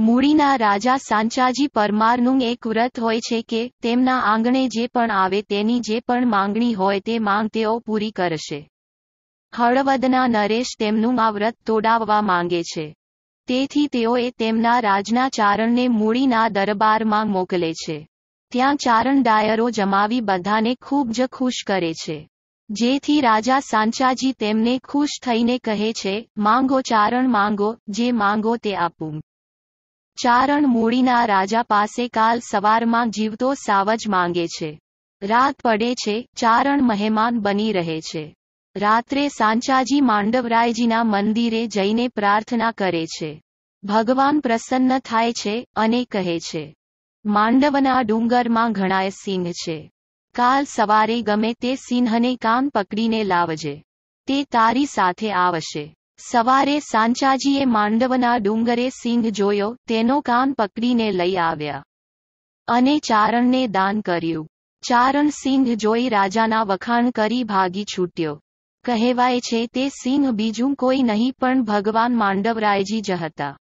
મૂડીના રાજા સાંચાજી પરમારનું એક વ્રત હોય છે કે તેમના આંગણે જે પણ આવે તેની જે પણ માંગણી હોય તે માંગ તેઓ પૂરી કરશે હળવદના નરેશ તેમનું આ વ્રત તોડાવવા માંગે છે તેથી તેઓએ તેમના રાજના ચારણને મૂડીના દરબારમાં મોકલે છે ત્યાં ચારણ ડાયરો જમાવી બધાને ખૂબ જ ખુશ કરે છે જેથી રાજા સાંચાજી તેમને ખુશ થઈને કહે છે માંગો ચારણ માંગો જે માંગો તે આપું ચારણ મૂડીના રાજા પાસે કાલ સવારમાં જીવતો સાવજ માંગે છે રાત પડે છે ચારણ મહેમાન બની રહે છે રાત્રે સાંચાજી માંડવરાયજીના મંદિરે જઈને પ્રાર્થના કરે છે ભગવાન પ્રસન્ન થાય છે અને કહે છે માંડવના ડુંગરમાં ઘણાય સિંહ છે કાલ સવારે ગમે તે સિંહને કાન પકડીને લાવજે તે તારી સાથે આવશે સવારે સાંચાજીએ માંડવના ડુંગરે સિંહ જોયો તેનો કાન પકડીને લઈ આવ્યા અને ચારણને દાન કર્યું ચારણ સિંહ જોઈ રાજાના વખાણ કરી ભાગી છૂટ્યો કહેવાય છે તે સિંહ બીજું કોઈ નહીં પણ ભગવાન માંડવરાયજી જ હતા